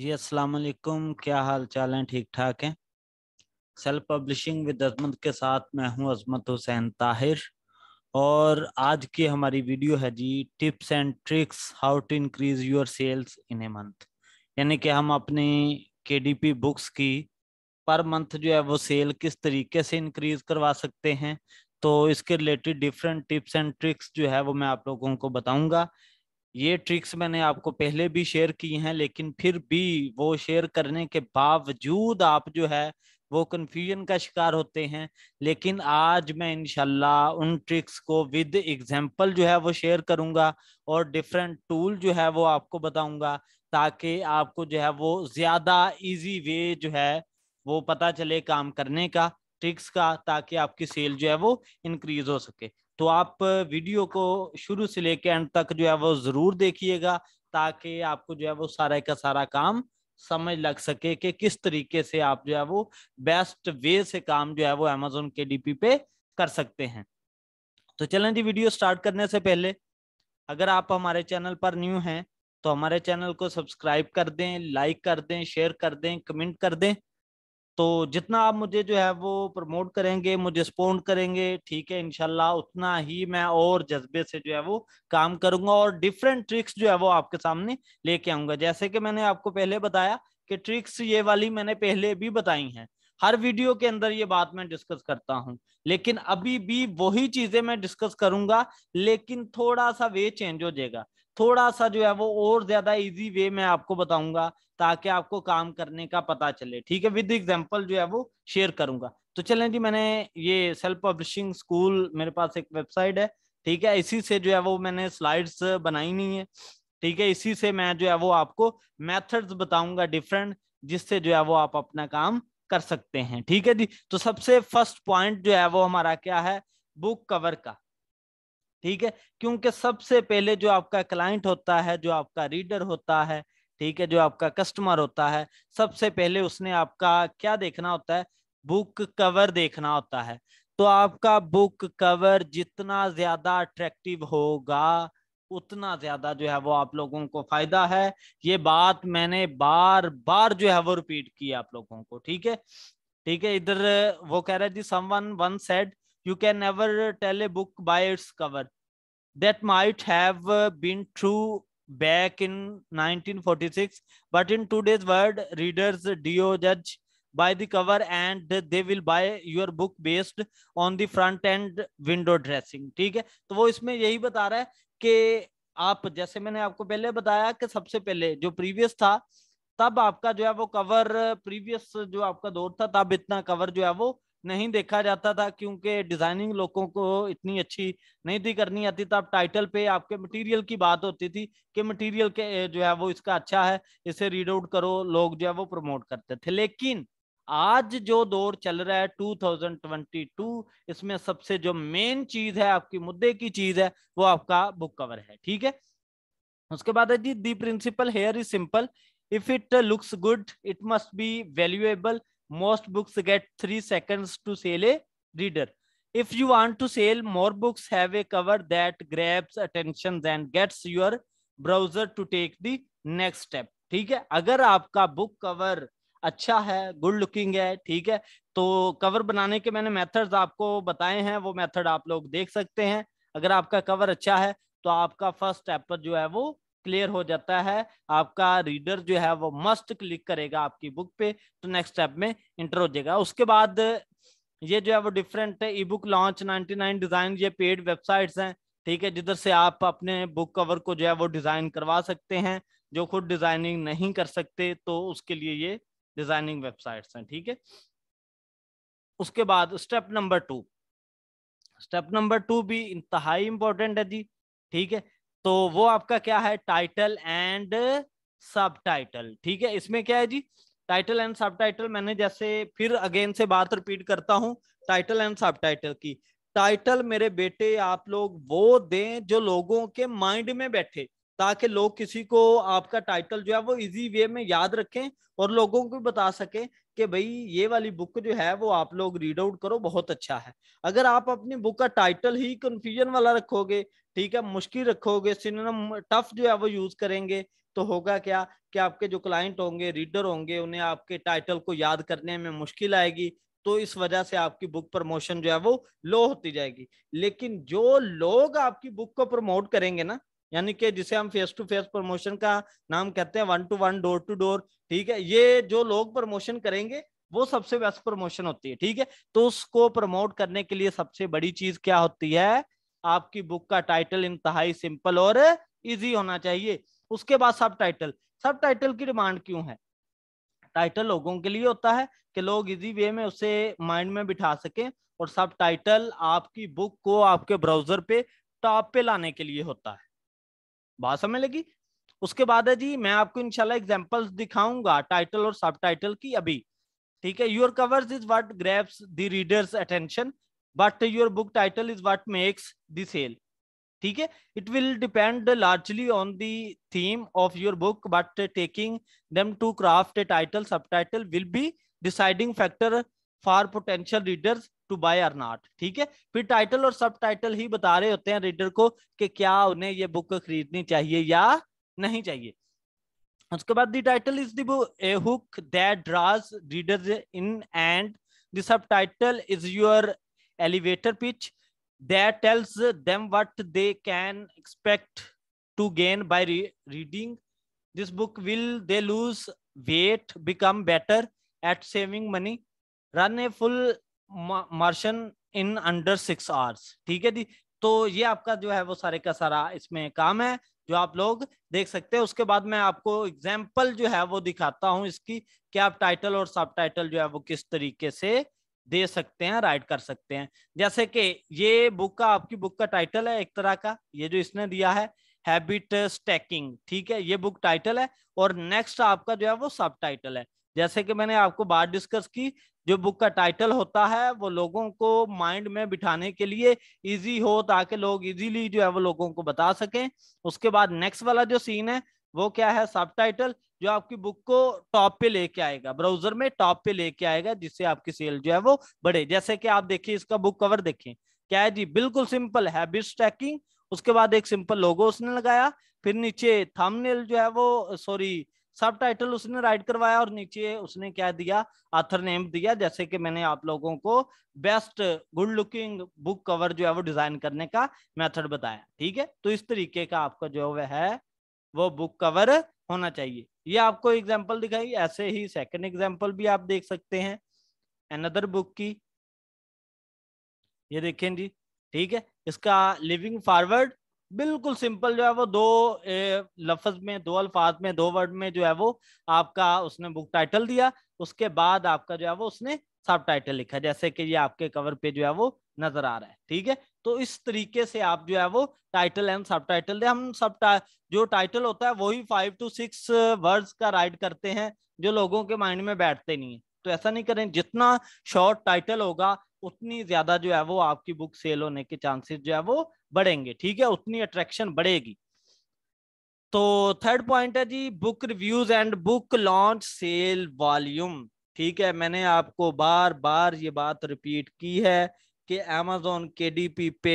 जी अस्सलाम वालेकुम क्या हाल चाल हैं ठीक ठाक हैं सेल्फ पब्लिशिंग विद अजमत के साथ मैं हूं अजमत हुसैन ताहिर और आज की हमारी वीडियो है जी tips and tricks how to increase your sales in a month यानी कि हम अपने के बुक्स की पर मंथ जो है वो सेल किस तरीके से इंक्रीज करवा सकते हैं तो इसके related different tips and tricks जो है वो मैं आप लोगों को बताऊंगा ये ट्रिक्स मैंने आपको पहले भी शेयर की हैं लेकिन फिर भी वो शेयर करने के बावजूद आप जो है वो कंफ्यूजन का शिकार होते हैं लेकिन आज मैं इनशाला उन ट्रिक्स को विद एग्जाम्पल जो है वो शेयर करूंगा और डिफरेंट टूल जो है वो आपको बताऊंगा ताकि आपको जो है वो ज़्यादा इजी वे जो है वो पता चले काम करने का ट्रिक्स का ताकि आपकी सेल जो है वो इंक्रीज हो सके तो आप वीडियो को शुरू से लेकर एंड तक जो है वो ज़रूर देखिएगा ताकि आपको जो है वो सारा का सारा काम समझ लग सके कि किस तरीके से आप जो है वो बेस्ट वे से काम जो है वो अमेजोन के डीपी पे कर सकते हैं तो चलें जी वीडियो स्टार्ट करने से पहले अगर आप हमारे चैनल पर न्यू हैं तो हमारे चैनल को सब्सक्राइब कर दें लाइक कर दें शेयर कर दें कमेंट कर दें तो जितना आप मुझे जो है वो प्रमोट करेंगे मुझे स्पॉन्ड करेंगे ठीक है इनशाला उतना ही मैं और जज्बे से जो है वो काम करूंगा और डिफरेंट ट्रिक्स जो है वो आपके सामने लेके आऊंगा जैसे कि मैंने आपको पहले बताया कि ट्रिक्स ये वाली मैंने पहले भी बताई हैं हर वीडियो के अंदर ये बात मैं डिस्कस करता हूँ लेकिन अभी भी वही चीजें मैं डिस्कस करूंगा लेकिन थोड़ा सा वे चेंज हो जाएगा थोड़ा सा जो है वो और ज्यादा इजी वे मैं आपको बताऊंगा ताकि आपको काम करने का पता चले ठीक है विद एग्जांपल जो है वो शेयर करूंगा तो चलें जी मैंने ये सेल्फ पब्लिशिंग स्कूल मेरे पास एक वेबसाइट है ठीक है इसी से जो है वो मैंने स्लाइड्स बनाई नहीं है ठीक है इसी से मैं जो है वो आपको मेथड्स बताऊंगा डिफरेंट जिससे जो है वो आप अपना काम कर सकते हैं ठीक है जी तो सबसे फर्स्ट पॉइंट जो है वो हमारा क्या है बुक कवर का ठीक है क्योंकि सबसे पहले जो आपका क्लाइंट होता है जो आपका रीडर होता है ठीक है जो आपका कस्टमर होता है सबसे पहले उसने आपका क्या देखना होता है बुक कवर देखना होता है तो आपका बुक कवर जितना ज्यादा अट्रैक्टिव होगा उतना ज्यादा जो है वो आप लोगों को फायदा है ये बात मैंने बार बार जो है वो रिपीट की आप लोगों को ठीक है ठीक है इधर वो कह रहे जी someone once said you can never tell a book by its cover that might have been true back in 1946 but in today's world readers do जज by the cover and they will buy your book based on the front and window dressing ठीक है तो वो इसमें यही बता रहा है कि आप जैसे मैंने आपको पहले बताया कि सबसे पहले जो प्रीवियस था तब आपका जो है वो कवर प्रीवियस जो आपका दौर था तब इतना कवर जो है वो नहीं देखा जाता था क्योंकि डिजाइनिंग लोगों को इतनी अच्छी नहीं थी करनी आती तब टाइटल पे आपके मटेरियल की बात होती थी कि मटेरियल के जो है वो इसका अच्छा है इसे रीड आउट करो लोग जो है वो प्रमोट करते थे लेकिन आज जो दौर चल रहा है 2022 इसमें सबसे जो मेन चीज है आपकी मुद्दे की चीज है वो आपका बुक कवर है ठीक है उसके बाद है जी the principle here is simple if it looks good it must be valuable most books get three seconds to sell a reader if you want to sell more books have a cover that grabs attention and gets your browser to take the next step ठीक है अगर आपका book cover अच्छा है good looking है ठीक है तो कवर बनाने के मैंने मेथड्स आपको बताए हैं वो मेथड आप लोग देख सकते हैं अगर आपका कवर अच्छा है तो आपका फर्स्ट स्टेप पर जो है वो क्लियर हो जाता है आपका रीडर जो है वो मस्ट क्लिक करेगा आपकी बुक पे तो नेक्स्ट स्टेप में इंटर हो जाएगा उसके बाद ये जो है वो different e book launch ninety nine design ये पेड वेबसाइट्स हैं ठीक है जिधर से आप अपने बुक कवर को जो है वो डिजाइन करवा सकते हैं जो खुद डिजाइनिंग नहीं कर सकते तो उसके लिए ये डिजाइनिंग वेबसाइट्स हैं ठीक है उसके बाद step number two step number two भी इंतहाई इम्पोर्टेंट है जी ठीक है तो वो आपका क्या है टाइटल एंड सब टाइटल ठीक है इसमें क्या है जी टाइटल एंड सब टाइटल मैंने जैसे फिर अगेन से बात रिपीट करता हूँ टाइटल एंड सब टाइटल की टाइटल मेरे बेटे आप लोग वो दें जो लोगों के माइंड में बैठे ताकि लोग किसी को आपका टाइटल जो है वो इजी वे में याद रखें और लोगों को बता सकें कि भाई ये वाली बुक जो है वो आप लोग रीड आउट करो बहुत अच्छा है अगर आप अपनी बुक का टाइटल ही कंफ्यूजन वाला रखोगे ठीक है मुश्किल रखोगे सिनेम टफ जो है वो यूज करेंगे तो होगा क्या कि आपके जो क्लाइंट होंगे रीडर होंगे उन्हें आपके टाइटल को याद करने में मुश्किल आएगी तो इस वजह से आपकी बुक प्रमोशन जो है वो लो होती जाएगी लेकिन जो लोग आपकी बुक को प्रमोट करेंगे ना यानी कि जिसे हम फेस टू फेस प्रमोशन का नाम कहते हैं one to one door to door ठीक है ये जो लोग प्रमोशन करेंगे वो सबसे बेस्ट प्रमोशन होती है ठीक है तो उसको प्रमोट करने के लिए सबसे बड़ी चीज क्या होती है आपकी बुक का टाइटल इंतहाई सिंपल और इजी होना चाहिए उसके बाद सब टाइटल सब टाइटल की डिमांड क्यों है टाइटल लोगों के लिए होता है कि लोग इजी वे में उसे माइंड में बिठा सकें और सब टाइटल आपकी बुक को आपके ब्राउजर पे टॉप पे लाने के लिए होता है बात समझ लगी उसके बाद है जी मैं आपको इनशाला एग्जाम्पल्स दिखाऊंगा टाइटल और सब टाइटल की अभी ठीक है your cover is what grabs the readers attention but your book title is what makes the sale ठीक है it will depend largely on the theme of your book but taking them to craft a title subtitle will be deciding factor for potential readers to buy or not ठीक है फिर title और सब title ही बता रहे होते हैं reader को कि क्या उन्हें ये बुक खरीदनी चाहिए या नहीं चाहिए उसके बाद the title is the a hook that draws reader in and the title is your elevator pitch that tells them what they can expect to gain by reading this book will they lose weight become better at saving money run a full marathon in under six hours ठीक है जी तो ये आपका जो है वो सारे का सारा इसमें काम है जो आप लोग देख सकते हैं उसके बाद मैं आपको एग्जाम्पल जो है वो दिखाता हूं इसकी कि आप टाइटल और सब टाइटल जो है वो किस तरीके से दे सकते हैं राइट कर सकते हैं जैसे कि ये बुक का आपकी बुक का टाइटल है एक तरह का ये जो इसने दिया है हैबिट स्टैकिंग ठीक है ये बुक टाइटल है और नेक्स्ट आपका जो है वो सब टाइटल है जैसे कि मैंने आपको बात डिस्कस की जो बुक का टाइटल होता है वो लोगों को माइंड में बिठाने के लिए इजी हो ताकि लोग इजीली जो है वो लोगों को बता सकें उसके बाद नेक्स्ट वाला जो सीन है वो क्या है सब टाइटल जो आपकी बुक को टॉप पे लेके आएगा ब्राउजर में टॉप पे लेके आएगा जिससे आपकी सेल जो है वो बढ़े जैसे कि आप देखिए इसका बुक कवर देखें क्या है जी बिल्कुल सिंपल हैबिट ट्रैकिंग उसके बाद एक सिंपल लोगो उसने लगाया फिर नीचे थंबनेल जो है वो सॉरी सब टाइटल उसने राइट करवाया और नीचे उसने क्या दिया आथर नेम दिया जैसे कि मैंने आप लोगों को best good looking book cover जो है वो डिजाइन करने का मेथड बताया ठीक है तो इस तरीके का आपका जो वह है वो बुक कवर होना चाहिए ये आपको एग्जाम्पल दिखाई ऐसे ही सेकेंड एग्जाम्पल भी आप देख सकते हैं एनदर बुक की ये देखें जी ठीक है इसका लिविंग फॉरवर्ड बिल्कुल सिंपल जो है वो दो लफ्ज में दो अल्फाज में दो वर्ड में जो है वो आपका उसने बुक टाइटल दिया उसके बाद आपका जो है वो उसने सब टाइटल लिखा जैसे कि ये आपके कवर पे जो है वो नजर आ रहा है ठीक है तो इस तरीके से आप जो है वो टाइटल एंड सब टाइटल हम सब जो टाइटल होता है वही फाइव टू सिक्स वर्ड्स का राइड करते हैं जो लोगों के माइंड में बैठते नहीं है तो ऐसा नहीं करें जितना शॉर्ट टाइटल होगा उतनी ज्यादा जो है वो आपकी बुक सेल होने के चांसेस जो है वो बढ़ेंगे ठीक है उतनी अट्रैक्शन बढ़ेगी तो थर्ड पॉइंट है जी book reviews and book launch sale volume ठीक है मैंने आपको बार बार ये बात रिपीट की है कि अमेजोन के डी पे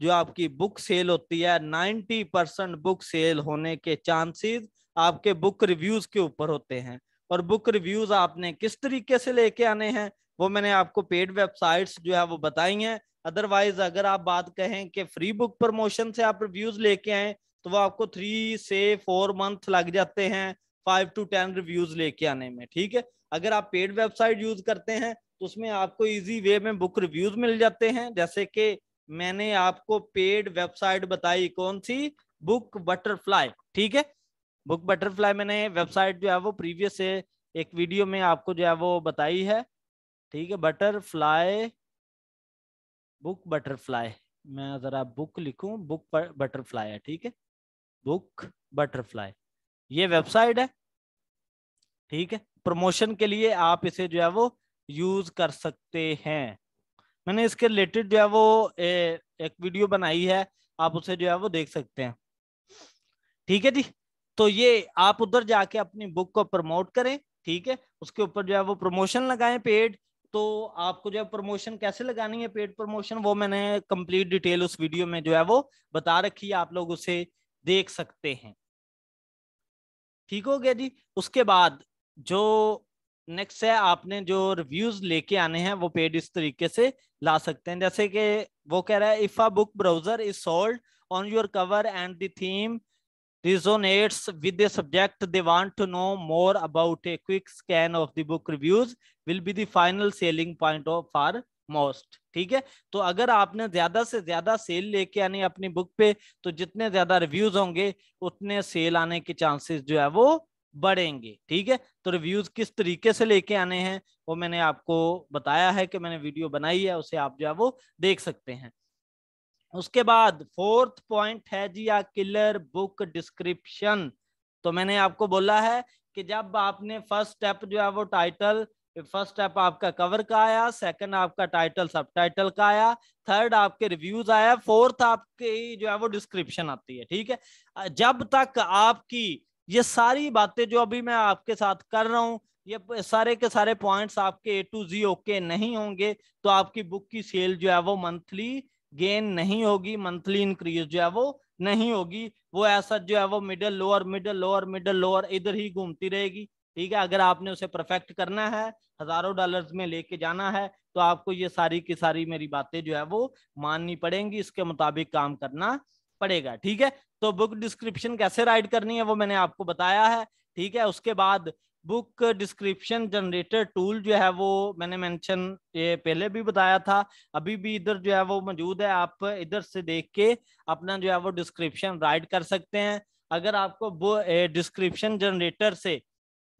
जो आपकी बुक सेल होती है 90 परसेंट बुक सेल होने के चांसेस आपके बुक रिव्यूज के ऊपर होते हैं और बुक रिव्यूज आपने किस तरीके से लेके आने हैं वो मैंने आपको पेड वेबसाइट्स जो है वो बताई हैं अदरवाइज अगर आप बात कहें कि फ्री बुक प्रमोशन से आप रिव्यूज लेके आए तो वो आपको थ्री से फोर मंथ लग जाते हैं फाइव टू टेन रिव्यूज लेके आने में ठीक है अगर आप पेड वेबसाइट यूज करते हैं तो उसमें आपको इजी वे में बुक रिव्यूज मिल जाते हैं जैसे कि मैंने आपको पेड वेबसाइट बताई कौन सी बुक बटरफ्लाई ठीक है बुक बटरफ्लाई मैंने वेबसाइट जो है वो प्रीवियस एक वीडियो में आपको जो है वो बताई है ठीक है बटरफ्लाई बुक बटरफ्लाई मैं ज़रा बुक लिखूं बुक बटरफ्लाई है ठीक है बुक बटरफ्लाई ये वेबसाइट है ठीक है प्रमोशन के लिए आप इसे जो है वो यूज़ कर सकते हैं मैंने इसके रिलेटेड जो है वो ए, एक वीडियो बनाई है आप उसे जो है वो देख सकते हैं ठीक है जी तो ये आप उधर जाके अपनी बुक को प्रमोट करें ठीक है उसके ऊपर जो है वो प्रमोशन लगाएं पेड तो आपको जो है प्रमोशन कैसे लगानी है पेड प्रमोशन वो मैंने कंप्लीट डिटेल उस वीडियो में जो है वो बता रखी है आप लोग उसे देख सकते हैं ठीक हो गया जी उसके बाद जो नेक्स्ट है आपने जो रिव्यूज लेके आने हैं वो पेड इस तरीके से ला सकते हैं जैसे कि वो कह रहा है if a book browser is sold on your cover and the theme resonates with the subject they want to know more about a quick scan of the book reviews will be the final selling point of for most ठीक है तो अगर आपने ज्यादा से ज्यादा cell लेके आनी अपनी बुक पे तो जितने ज्यादा रिव्यूज होंगे उतने सेल आने के चांसेस जो है वो बढ़ेंगे ठीक है तो रिव्यूज किस तरीके से लेके आने हैं वो मैंने आपको बताया है कि मैंने वीडियो बनाई है उसे आप जो है वो देख सकते हैं उसके बाद फोर्थ पॉइंट है जी या किलर बुक डिस्क्रिप्शन तो मैंने आपको बोला है कि जब आपने फर्स्ट स्टेप जो है वो टाइटल फर्स्ट स्टेप आपका कवर का आया सेकंड आपका टाइटल सब टाइटल का आया थर्ड आपके रिव्यूज आया फोर्थ आपके जो है वो डिस्क्रिप्शन आती है ठीक है जब तक आपकी ये सारी बातें जो अभी मैं आपके साथ कर रहा हूँ ये सारे के सारे पॉइंट्स आपके ए टू जी ओके नहीं होंगे तो आपकी बुक की सेल जो है वो मंथली गेन नहीं होगी मंथली इंक्रीज जो है वो नहीं होगी वो ऐसा जो है वो middle lower middle lower middle lower इधर ही घूमती रहेगी ठीक है अगर आपने उसे परफेक्ट करना है हजारों डॉलर्स में लेके जाना है तो आपको ये सारी की सारी मेरी बातें जो है वो माननी पड़ेंगी इसके मुताबिक काम करना पड़ेगा ठीक है तो बुक डिस्क्रिप्शन कैसे राइड करनी है वो मैंने आपको बताया है ठीक है उसके बाद बुक डिस्क्रिप्शन जनरेटर टूल जो है वो मैंने मेंशन ये पहले भी बताया था अभी भी इधर जो है वो मौजूद है आप इधर से देख के अपना जो है वो डिस्क्रिप्शन राइट कर सकते हैं अगर आपको डिस्क्रिप्शन जनरेटर से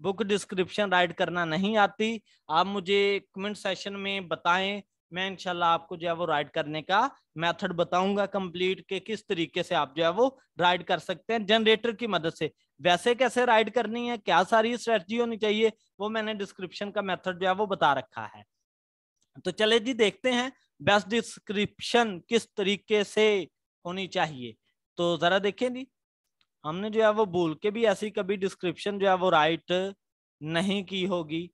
बुक डिस्क्रिप्शन राइट करना नहीं आती आप मुझे कमेंट सेशन में बताएं मैं इनशाला आपको जो है वो राइड करने का मेथड बताऊंगा कंप्लीट के किस तरीके से आप जो है वो राइड कर सकते हैं जनरेटर की मदद से वैसे कैसे राइड करनी है क्या सारी स्ट्रेटजी होनी चाहिए वो मैंने डिस्क्रिप्शन का मेथड जो है वो बता रखा है तो चले जी देखते हैं बेस्ट डिस्क्रिप्शन किस तरीके से होनी चाहिए तो जरा देखें जी हमने जो है वो भूल के भी ऐसी कभी डिस्क्रिप्शन जो है वो राइट नहीं की होगी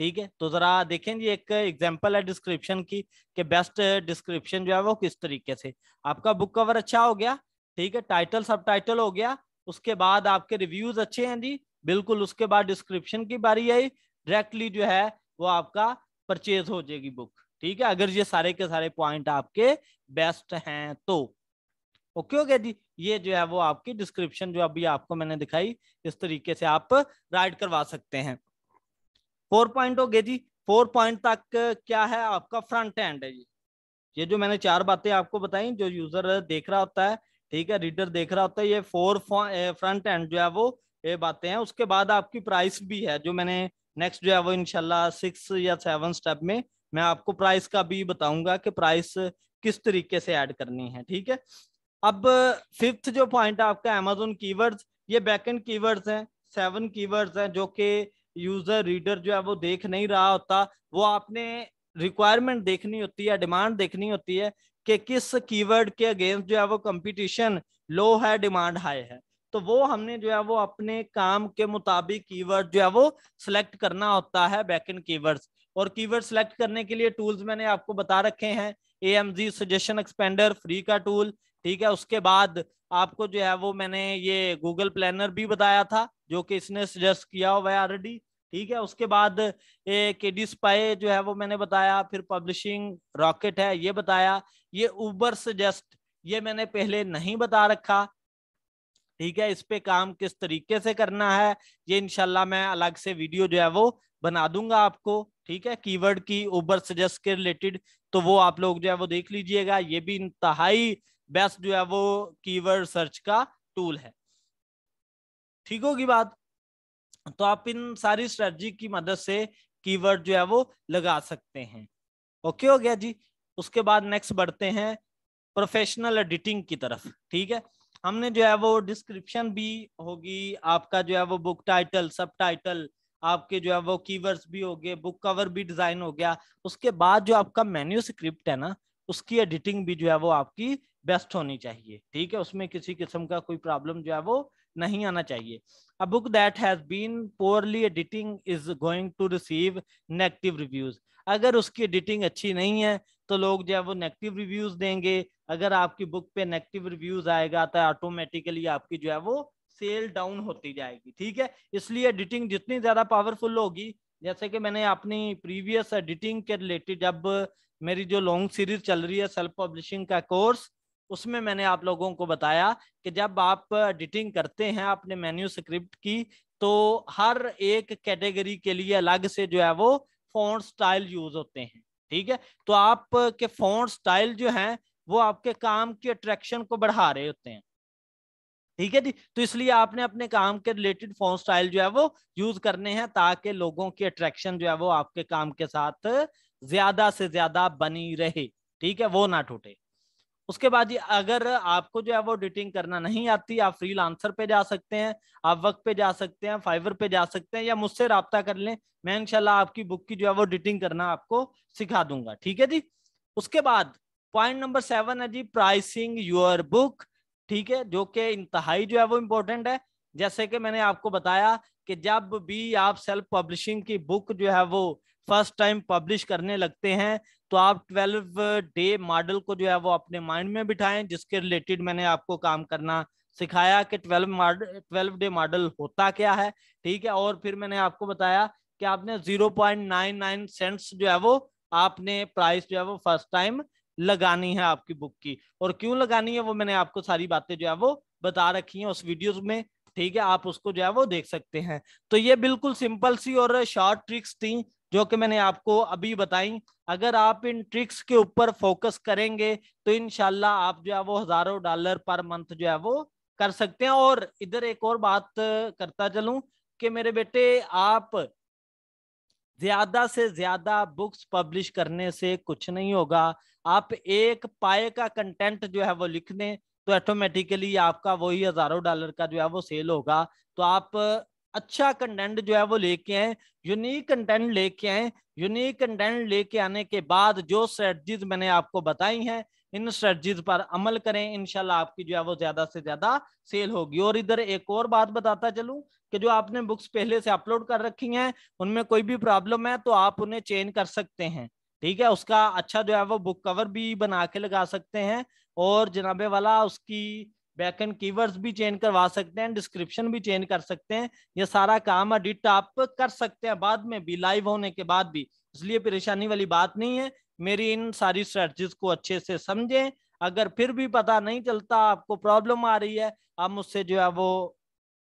ठीक है तो जरा देखें जी एक एग्जांपल है डिस्क्रिप्शन की कि बेस्ट डिस्क्रिप्शन जो है वो किस तरीके से आपका बुक कवर अच्छा हो गया ठीक है टाइटल सब टाइटल हो गया उसके बाद आपके रिव्यूज अच्छे हैं जी बिल्कुल उसके बाद डिस्क्रिप्शन की बारी आई डायरेक्टली जो है वो आपका परचेज हो जाएगी बुक ठीक है अगर ये सारे के सारे पॉइंट आपके बेस्ट हैं तो ओके ओके जी ये जो है वो आपकी डिस्क्रिप्शन जो अभी आपको मैंने दिखाई इस तरीके से आप राइट करवा सकते हैं फोर पॉइंट हो गए जी फोर पॉइंट तक क्या है आपका फ्रंट एंड है जी ये जो मैंने चार बातें आपको बताई जो यूजर देख रहा होता है ठीक है रीडर देख रहा होता है ये फोर फ्रंट एंड जो है वो ये बातें हैं उसके बाद आपकी प्राइस भी है जो मैंने नेक्स्ट जो है वो इनशाला सिक्स या सेवन स्टेप में मैं आपको प्राइस का भी बताऊंगा कि प्राइस किस तरीके से ऐड करनी है ठीक है अब फिफ्थ जो पॉइंट है आपका अमेजोन कीवर्ड्स ये बैकेंड कीवर्ड्स हैं सेवन कीवर्ड्स हैं जो कि यूजर रीडर जो है वो देख नहीं रहा होता वो आपने रिक्वायरमेंट देखनी होती है डिमांड देखनी होती है कि किस कीवर्ड के अगेंस्ट जो है वो कंपटीशन लो है डिमांड हाई है तो वो हमने जो है वो अपने काम के मुताबिक कीवर्ड जो है वो सिलेक्ट करना होता है इन कीवर्ड्स और कीवर्ड सिलेक्ट करने के लिए टूल्स मैंने आपको बता रखे हैं A M G suggestion expander free का टूल ठीक है उसके बाद आपको जो है वो मैंने ये गूगल प्लानर भी बताया था जो कि इसने सजेस्ट किया हुआ है ऑलरेडी ठीक है उसके बाद के डी स्पाई जो है वो मैंने बताया फिर पब्लिशिंग रॉकेट है ये बताया ये ऊबर सजेस्ट ये मैंने पहले नहीं बता रखा ठीक है इस पे काम किस तरीके से करना है ये इनशाला मैं अलग से वीडियो जो है वो बना दूंगा आपको ठीक है कीवर्ड की ऊबर सजेस्ट के रिलेटेड तो वो आप लोग जो है वो देख लीजिएगा ये भी इंतहाई बेस्ट जो है वो कीवर्ड सर्च का टूल है ठीक होगी बात तो आप इन सारी स्ट्रेटजी की मदद से कीवर्ड जो है वो लगा सकते हैं ओके हो गया जी उसके बाद नेक्स्ट बढ़ते हैं प्रोफेशनल एडिटिंग की तरफ ठीक है हमने जो है वो डिस्क्रिप्शन भी होगी आपका जो है वो बुक टाइटल सब टाइटल आपके जो है वो कीवर्ड्स भी हो गए बुक कवर भी डिजाइन हो गया उसके बाद जो आपका मेन्यू स्क्रिप्ट है ना उसकी एडिटिंग भी जो है वो आपकी बेस्ट होनी चाहिए ठीक है उसमें किसी किस्म का कोई प्रॉब्लम जो है वो नहीं आना चाहिए a book that has been poorly editing is going to receive negative reviews अगर उसकी एडिटिंग अच्छी नहीं है तो लोग जो है वो नेगेटिव रिव्यूज देंगे अगर आपकी बुक पे नेगेटिव रिव्यूज आएगा तो ऑटोमेटिकली आपकी जो है वो सेल डाउन होती जाएगी ठीक है इसलिए एडिटिंग जितनी ज्यादा पावरफुल होगी जैसे कि मैंने अपनी प्रीवियस एडिटिंग के रिलेटेड जब मेरी जो लॉन्ग सीरीज चल रही है सेल्फ पब्लिशिंग का कोर्स उसमें मैंने आप लोगों को बताया कि जब आप एडिटिंग करते हैं अपने मेन्यू स्क्रिप्ट की तो हर एक कैटेगरी के लिए अलग से जो है वो फोन स्टाइल यूज होते हैं ठीक है तो आप के फोन स्टाइल जो है वो आपके काम की अट्रैक्शन को बढ़ा रहे होते हैं ठीक है जी तो इसलिए आपने अपने काम के रिलेटेड फोन स्टाइल जो है वो यूज करने हैं ताकि लोगों की अट्रैक्शन जो है वो आपके काम के साथ ज्यादा से ज्यादा बनी रहे ठीक है वो ना टूटे उसके बाद अगर आपको जो है वो एडिटिंग करना नहीं आती आप फ्री लांसर पे जा सकते हैं आप वक्त पे जा सकते हैं फाइवर पे जा सकते हैं या मुझसे रबता कर लें मैं इनशाला आपकी बुक की जो है वो एडिटिंग करना आपको सिखा दूंगा ठीक है जी उसके बाद पॉइंट नंबर सेवन है जी प्राइसिंग योर बुक ठीक है जो कि इंतहाई जो है वो इम्पोर्टेंट है जैसे कि मैंने आपको बताया कि जब भी आप सेल्फ पब्लिशिंग की बुक जो है वो फर्स्ट टाइम पब्लिश करने लगते हैं तो आप ट्वेल्व डे मॉडल को जो है वो अपने माइंड में बिठाएं जिसके रिलेटेड मैंने आपको काम करना सिखाया कि ट्वेल्व मॉडल 12 डे मॉडल होता क्या है ठीक है और फिर मैंने आपको बताया कि आपने zero point nine nine cents जो है वो आपने प्राइस जो है वो फर्स्ट टाइम लगानी है आपकी बुक की और क्यों लगानी है वो मैंने आपको सारी बातें जो है वो बता रखी है उस वीडियो में ठीक है आप उसको जो है वो देख सकते हैं तो ये बिल्कुल सिंपल सी और शॉर्ट ट्रिक्स थी जो कि मैंने आपको अभी बताई अगर आप इन ट्रिक्स के ऊपर फोकस करेंगे तो इनशाला आप जो है वो हजारों डॉलर पर मंथ जो है वो कर सकते हैं और इधर एक और बात करता चलूं कि मेरे बेटे आप ज्यादा से ज्यादा बुक्स पब्लिश करने से कुछ नहीं होगा आप एक पाए का कंटेंट जो है वो लिख दें तो ऑटोमेटिकली आपका वही हजारों डॉलर का जो है वो सेल होगा तो आप अच्छा कंटेंट जो है वो लेके आए यूनिक कंटेंट लेके आए यूनिक कंटेंट लेके आने के बाद जो स्ट्रेटजीज मैंने आपको बताई हैं इन स्ट्रेटजीज पर अमल करें इनशाला आपकी जो है वो ज्यादा से ज्यादा सेल होगी और इधर एक और बात बताता चलूं कि जो आपने बुक्स पहले से अपलोड कर रखी हैं उनमें कोई भी प्रॉब्लम है तो आप उन्हें चेंज कर सकते हैं ठीक है उसका अच्छा जो है वो बुक कवर भी बना के लगा सकते हैं और जनाबे वाला उसकी बैकएंड कीवर्ड्स भी चेंज करवा सकते हैं डिस्क्रिप्शन भी चेंज कर सकते हैं ये सारा काम एडिट आप कर सकते हैं बाद में भी लाइव होने के बाद भी इसलिए परेशानी वाली बात नहीं है मेरी इन सारी स्ट्रेटजीज को अच्छे से समझें अगर फिर भी पता नहीं चलता आपको प्रॉब्लम आ रही है आप मुझसे जो है वो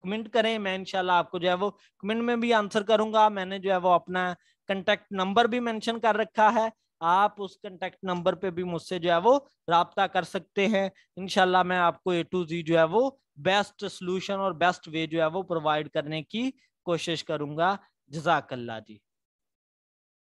कमेंट करें मैं इनशाला आपको जो है वो कमेंट में भी आंसर करूंगा मैंने जो है वो अपना कंटेक्ट नंबर भी मेंशन कर रखा है आप उस कंटेक्ट नंबर पे भी मुझसे जो है वो रबता कर सकते हैं इनशाला मैं आपको ए टू जी जो है वो बेस्ट सोल्यूशन और बेस्ट वे जो है वो प्रोवाइड करने की कोशिश करूंगा जजाकल्ला जी